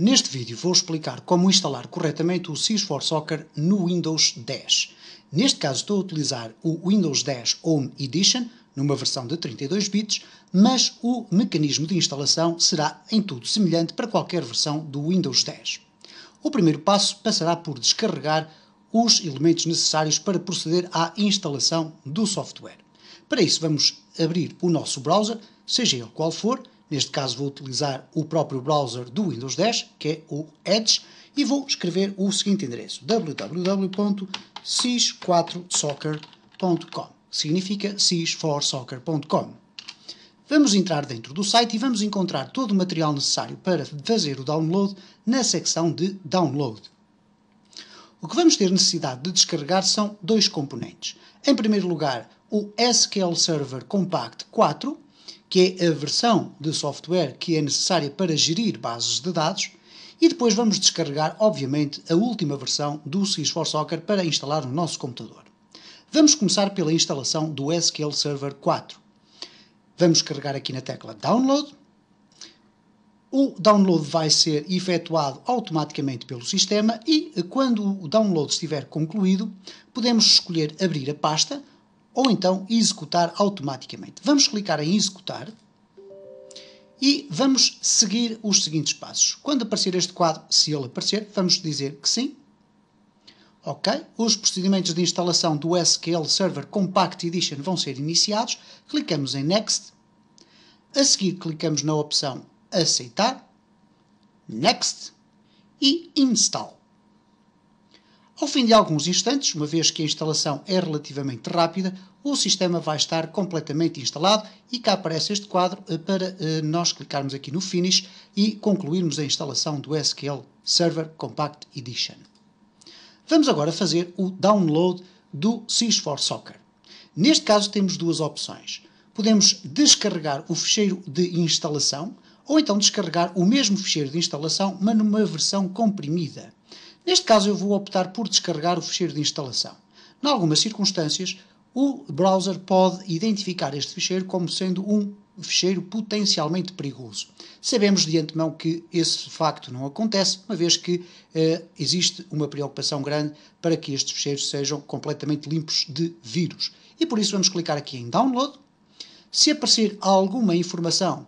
Neste vídeo vou explicar como instalar corretamente o sys 4 Soccer no Windows 10. Neste caso estou a utilizar o Windows 10 Home Edition, numa versão de 32 bits, mas o mecanismo de instalação será em tudo semelhante para qualquer versão do Windows 10. O primeiro passo passará por descarregar os elementos necessários para proceder à instalação do software. Para isso vamos abrir o nosso browser, seja ele qual for, Neste caso vou utilizar o próprio browser do Windows 10, que é o Edge, e vou escrever o seguinte endereço, www.cis4soccer.com. Significa cis4soccer.com. Vamos entrar dentro do site e vamos encontrar todo o material necessário para fazer o download na secção de Download. O que vamos ter necessidade de descarregar são dois componentes. Em primeiro lugar, o SQL Server Compact 4, que é a versão de software que é necessária para gerir bases de dados, e depois vamos descarregar, obviamente, a última versão do Salesforce Soccer para instalar no nosso computador. Vamos começar pela instalação do SQL Server 4. Vamos carregar aqui na tecla Download. O download vai ser efetuado automaticamente pelo sistema e, quando o download estiver concluído, podemos escolher abrir a pasta ou então executar automaticamente. Vamos clicar em executar e vamos seguir os seguintes passos. Quando aparecer este quadro, se ele aparecer, vamos dizer que sim. Ok, os procedimentos de instalação do SQL Server Compact Edition vão ser iniciados. Clicamos em Next. A seguir, clicamos na opção Aceitar, Next e Install. Ao fim de alguns instantes, uma vez que a instalação é relativamente rápida, o sistema vai estar completamente instalado e cá aparece este quadro eh, para eh, nós clicarmos aqui no Finish e concluirmos a instalação do SQL Server Compact Edition. Vamos agora fazer o download do 4 Soccer. Neste caso temos duas opções. Podemos descarregar o ficheiro de instalação ou então descarregar o mesmo ficheiro de instalação, mas numa versão comprimida. Neste caso, eu vou optar por descarregar o ficheiro de instalação. Em algumas circunstâncias, o browser pode identificar este ficheiro como sendo um ficheiro potencialmente perigoso. Sabemos de antemão que esse facto não acontece, uma vez que eh, existe uma preocupação grande para que estes ficheiros sejam completamente limpos de vírus. E por isso vamos clicar aqui em Download. Se aparecer alguma informação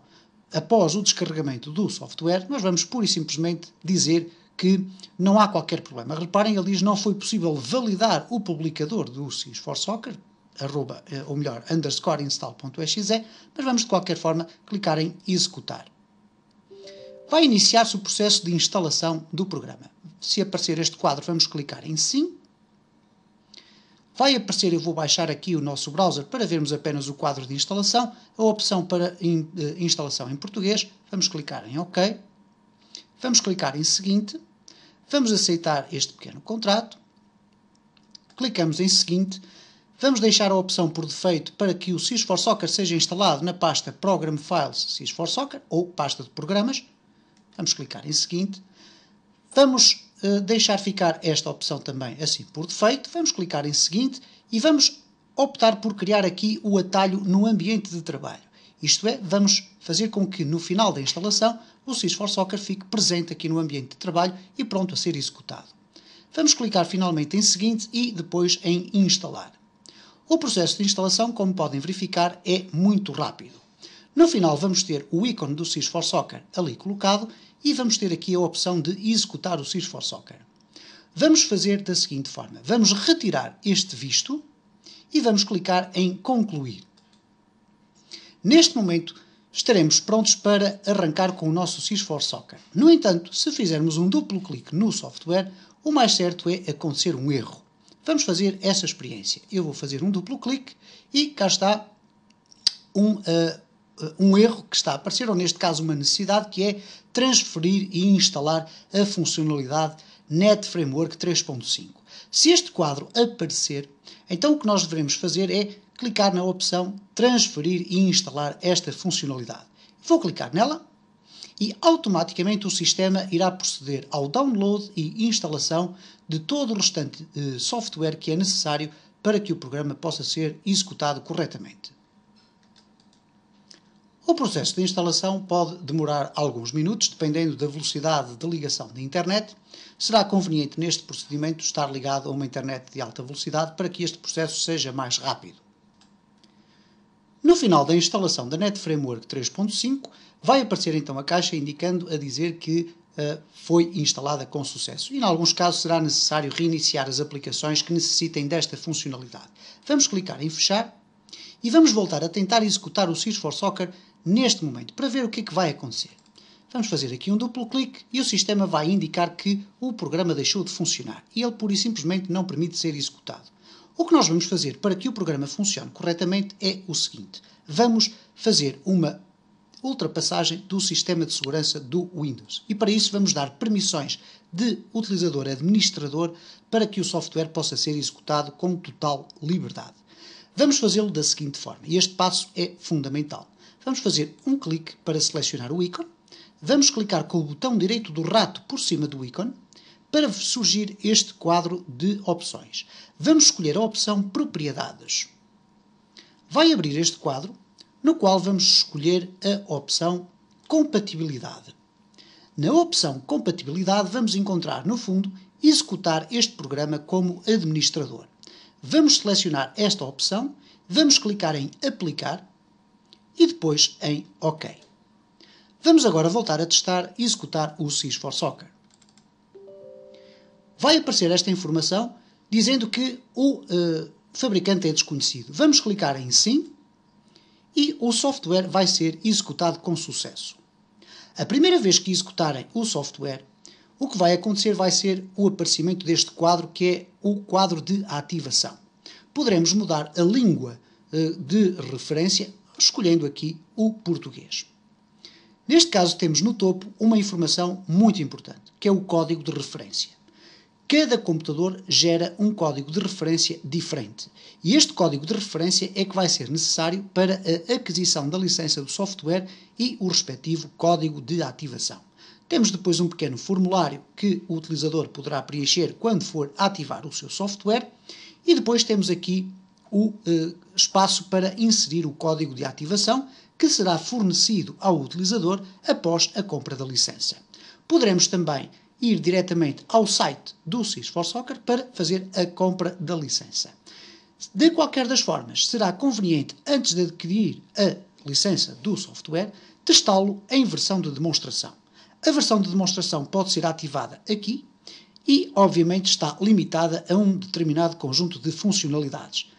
após o descarregamento do software, nós vamos pura e simplesmente dizer que não há qualquer problema. Reparem, ele diz não foi possível validar o publicador do SIS for Soccer, arroba, eh, ou melhor, underscore install.exe, mas vamos de qualquer forma clicar em executar. Vai iniciar-se o processo de instalação do programa. Se aparecer este quadro, vamos clicar em sim. Vai aparecer, eu vou baixar aqui o nosso browser para vermos apenas o quadro de instalação, a opção para in, eh, instalação em português, vamos clicar em OK. Vamos clicar em seguinte. Vamos aceitar este pequeno contrato. Clicamos em Seguinte. Vamos deixar a opção por defeito para que o Sysfor Soccer seja instalado na pasta Program Files Sysfor Soccer ou pasta de programas. Vamos clicar em Seguinte. Vamos uh, deixar ficar esta opção também assim por defeito. Vamos clicar em Seguinte e vamos optar por criar aqui o atalho no ambiente de trabalho. Isto é, vamos fazer com que no final da instalação o SIS Soccer fique presente aqui no ambiente de trabalho e pronto a ser executado. Vamos clicar finalmente em Seguinte e depois em Instalar. O processo de instalação, como podem verificar, é muito rápido. No final vamos ter o ícone do SIS Soccer ali colocado e vamos ter aqui a opção de executar o SIS Soccer. Vamos fazer da seguinte forma, vamos retirar este visto e vamos clicar em Concluir. Neste momento, estaremos prontos para arrancar com o nosso SysFor Soccer. No entanto, se fizermos um duplo clique no software, o mais certo é acontecer um erro. Vamos fazer essa experiência. Eu vou fazer um duplo clique e cá está um, uh, um erro que está a aparecer, ou neste caso uma necessidade, que é transferir e instalar a funcionalidade Net Framework 3.5. Se este quadro aparecer, então o que nós devemos fazer é clicar na opção Transferir e instalar esta funcionalidade. Vou clicar nela e automaticamente o sistema irá proceder ao download e instalação de todo o restante eh, software que é necessário para que o programa possa ser executado corretamente. O processo de instalação pode demorar alguns minutos, dependendo da velocidade de ligação da internet. Será conveniente neste procedimento estar ligado a uma internet de alta velocidade para que este processo seja mais rápido. No final da instalação da Net Framework 3.5, vai aparecer então a caixa indicando a dizer que uh, foi instalada com sucesso. E, em alguns casos, será necessário reiniciar as aplicações que necessitem desta funcionalidade. Vamos clicar em Fechar e vamos voltar a tentar executar o Sys for Soccer neste momento, para ver o que é que vai acontecer. Vamos fazer aqui um duplo clique e o sistema vai indicar que o programa deixou de funcionar e ele pura e simplesmente não permite ser executado. O que nós vamos fazer para que o programa funcione corretamente é o seguinte: vamos fazer uma ultrapassagem do sistema de segurança do Windows. E para isso vamos dar permissões de utilizador a administrador para que o software possa ser executado com total liberdade. Vamos fazê-lo da seguinte forma, e este passo é fundamental. Vamos fazer um clique para selecionar o ícone, vamos clicar com o botão direito do rato por cima do ícone, para surgir este quadro de opções. Vamos escolher a opção Propriedades. Vai abrir este quadro, no qual vamos escolher a opção Compatibilidade. Na opção Compatibilidade, vamos encontrar, no fundo, Executar este programa como administrador. Vamos selecionar esta opção, vamos clicar em Aplicar e depois em OK. Vamos agora voltar a testar e executar o SIS vai aparecer esta informação dizendo que o uh, fabricante é desconhecido. Vamos clicar em Sim e o software vai ser executado com sucesso. A primeira vez que executarem o software, o que vai acontecer vai ser o aparecimento deste quadro, que é o quadro de ativação. Poderemos mudar a língua eh, de referência escolhendo aqui o português. Neste caso, temos no topo uma informação muito importante, que é o código de referência cada computador gera um código de referência diferente. E este código de referência é que vai ser necessário para a aquisição da licença do software e o respectivo código de ativação. Temos depois um pequeno formulário que o utilizador poderá preencher quando for ativar o seu software e depois temos aqui o eh, espaço para inserir o código de ativação que será fornecido ao utilizador após a compra da licença. Poderemos também ir diretamente ao site do SIS for Soccer para fazer a compra da licença. De qualquer das formas, será conveniente, antes de adquirir a licença do software, testá-lo em versão de demonstração. A versão de demonstração pode ser ativada aqui e, obviamente, está limitada a um determinado conjunto de funcionalidades.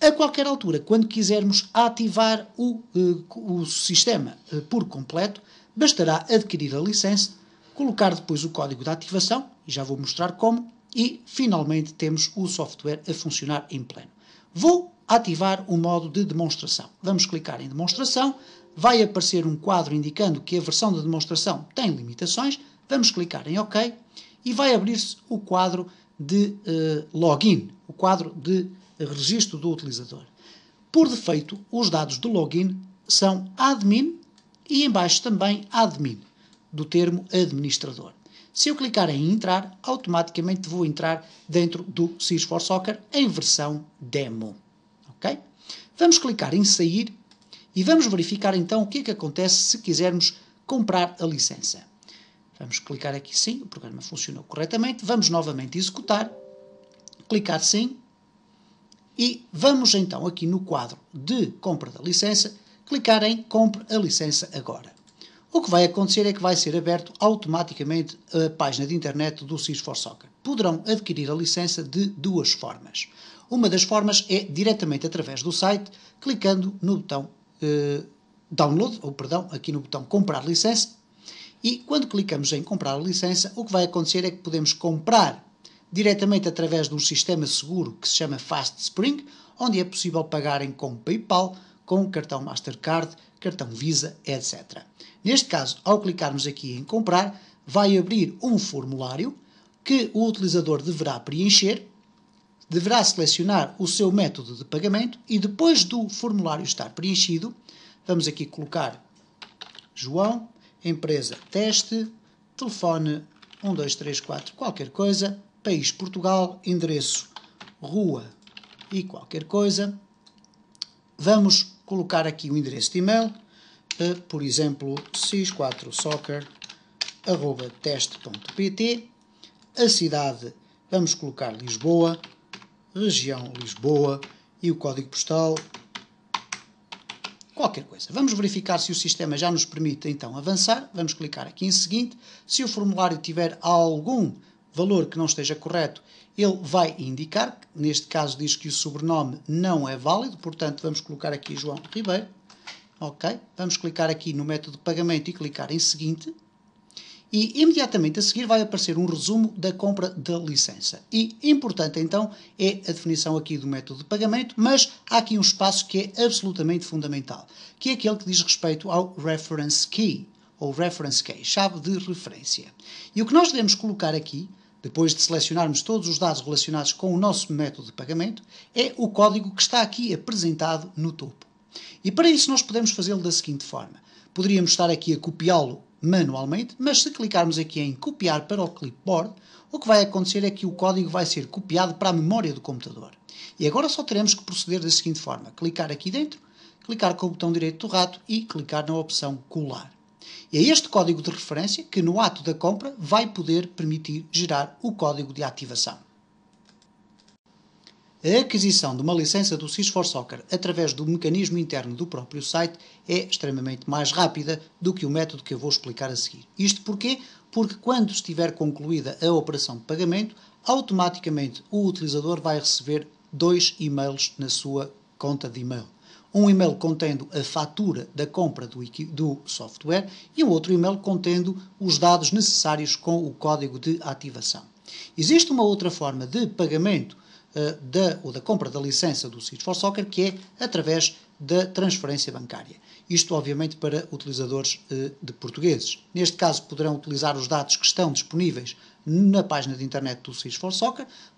A qualquer altura, quando quisermos ativar o, eh, o sistema eh, por completo, bastará adquirir a licença colocar depois o código de ativação, já vou mostrar como, e finalmente temos o software a funcionar em pleno. Vou ativar o modo de demonstração. Vamos clicar em demonstração, vai aparecer um quadro indicando que a versão de demonstração tem limitações, vamos clicar em OK e vai abrir-se o quadro de eh, login, o quadro de registro do utilizador. Por defeito, os dados do login são admin e embaixo também admin do termo administrador. Se eu clicar em entrar, automaticamente vou entrar dentro do Sysforce for Soccer em versão demo. Ok? Vamos clicar em sair e vamos verificar então o que é que acontece se quisermos comprar a licença. Vamos clicar aqui sim, o programa funcionou corretamente. Vamos novamente executar, clicar sim e vamos então aqui no quadro de compra da licença clicar em compre a licença agora o que vai acontecer é que vai ser aberto automaticamente a página de internet do SIS for Soccer. Poderão adquirir a licença de duas formas. Uma das formas é diretamente através do site, clicando no botão eh, download, ou perdão, aqui no botão comprar licença. E quando clicamos em comprar a licença, o que vai acontecer é que podemos comprar diretamente através de um sistema seguro que se chama Fast Spring, onde é possível pagarem com PayPal, com cartão Mastercard, cartão Visa, etc. Neste caso, ao clicarmos aqui em comprar, vai abrir um formulário que o utilizador deverá preencher, deverá selecionar o seu método de pagamento e depois do formulário estar preenchido, vamos aqui colocar João, empresa teste, telefone 1234 qualquer coisa, país Portugal, endereço rua e qualquer coisa. Vamos colocar aqui o endereço de e-mail, eh, por exemplo, cis4soccer.teste.pt, a cidade, vamos colocar Lisboa, região Lisboa e o código postal, qualquer coisa. Vamos verificar se o sistema já nos permite então avançar, vamos clicar aqui em seguinte, se o formulário tiver algum valor que não esteja correto, ele vai indicar, neste caso diz que o sobrenome não é válido, portanto vamos colocar aqui João Ribeiro, ok? Vamos clicar aqui no método de pagamento e clicar em seguinte, e imediatamente a seguir vai aparecer um resumo da compra da licença. E importante então é a definição aqui do método de pagamento, mas há aqui um espaço que é absolutamente fundamental, que é aquele que diz respeito ao reference key, ou reference key, chave de referência. E o que nós devemos colocar aqui depois de selecionarmos todos os dados relacionados com o nosso método de pagamento, é o código que está aqui apresentado no topo. E para isso nós podemos fazê-lo da seguinte forma. Poderíamos estar aqui a copiá-lo manualmente, mas se clicarmos aqui em copiar para o clipboard, o que vai acontecer é que o código vai ser copiado para a memória do computador. E agora só teremos que proceder da seguinte forma. Clicar aqui dentro, clicar com o botão direito do rato e clicar na opção colar é este código de referência que, no ato da compra, vai poder permitir gerar o código de ativação. A aquisição de uma licença do SysFor Soccer através do mecanismo interno do próprio site é extremamente mais rápida do que o método que eu vou explicar a seguir. Isto porquê? Porque quando estiver concluída a operação de pagamento, automaticamente o utilizador vai receber dois e-mails na sua conta de e-mail um e-mail contendo a fatura da compra do, do software e um outro e-mail contendo os dados necessários com o código de ativação. Existe uma outra forma de pagamento uh, da, ou da compra da licença do Seed for Soccer que é através da transferência bancária. Isto, obviamente, para utilizadores eh, de portugueses. Neste caso, poderão utilizar os dados que estão disponíveis na página de internet do SIS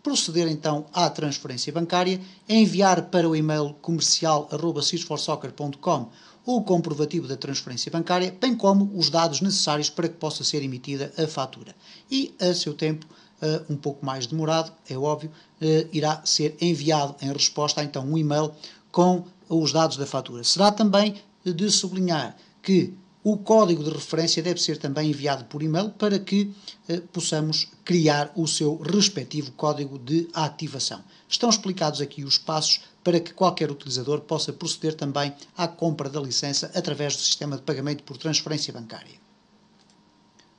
proceder então à transferência bancária, enviar para o e-mail comercial comercial.sisforsoccer.com o comprovativo da transferência bancária, bem como os dados necessários para que possa ser emitida a fatura. E, a seu tempo, eh, um pouco mais demorado, é óbvio, eh, irá ser enviado em resposta então um e-mail com os dados da fatura. Será também de sublinhar que o código de referência deve ser também enviado por e-mail para que eh, possamos criar o seu respectivo código de ativação. Estão explicados aqui os passos para que qualquer utilizador possa proceder também à compra da licença através do sistema de pagamento por transferência bancária.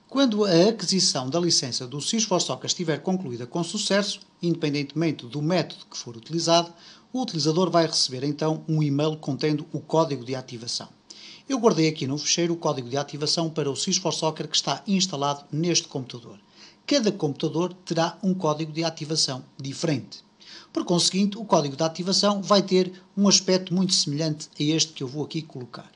Quando a aquisição da licença do Cisfor estiver concluída com sucesso, independentemente do método que for utilizado, o utilizador vai receber então um e-mail contendo o código de ativação. Eu guardei aqui no fecheiro o código de ativação para o Sysforce Soccer que está instalado neste computador. Cada computador terá um código de ativação diferente. Por conseguinte, o código de ativação vai ter um aspecto muito semelhante a este que eu vou aqui colocar.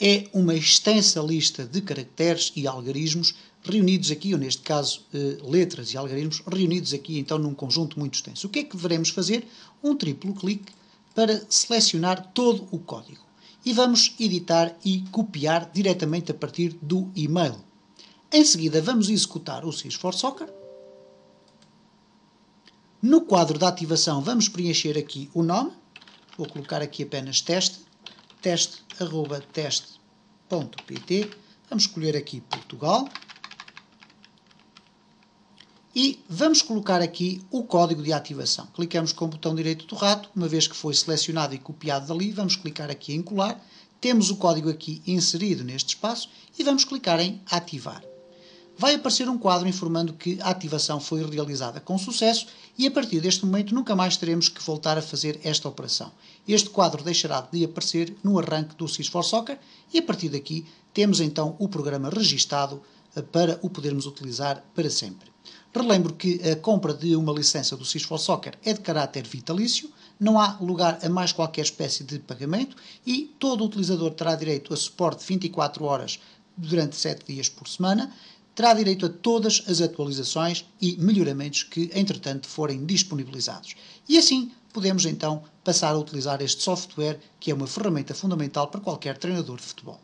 É uma extensa lista de caracteres e algarismos reunidos aqui, ou neste caso eh, letras e algarismos, reunidos aqui então num conjunto muito extenso. O que é que devemos fazer? Um triplo clique para selecionar todo o código. E vamos editar e copiar diretamente a partir do e-mail. Em seguida, vamos executar o SIS Soccer. No quadro da ativação, vamos preencher aqui o nome. Vou colocar aqui apenas teste, teste, arroba, teste.pt. Vamos escolher aqui Portugal e vamos colocar aqui o código de ativação. Clicamos com o botão direito do rato, uma vez que foi selecionado e copiado dali, vamos clicar aqui em colar, temos o código aqui inserido neste espaço e vamos clicar em ativar. Vai aparecer um quadro informando que a ativação foi realizada com sucesso e a partir deste momento nunca mais teremos que voltar a fazer esta operação. Este quadro deixará de aparecer no arranque do SysForce Soccer e a partir daqui temos então o programa registado para o podermos utilizar para sempre. Relembro que a compra de uma licença do SIS for Soccer é de caráter vitalício, não há lugar a mais qualquer espécie de pagamento e todo utilizador terá direito a suporte 24 horas durante 7 dias por semana, terá direito a todas as atualizações e melhoramentos que, entretanto, forem disponibilizados. E assim podemos então passar a utilizar este software, que é uma ferramenta fundamental para qualquer treinador de futebol.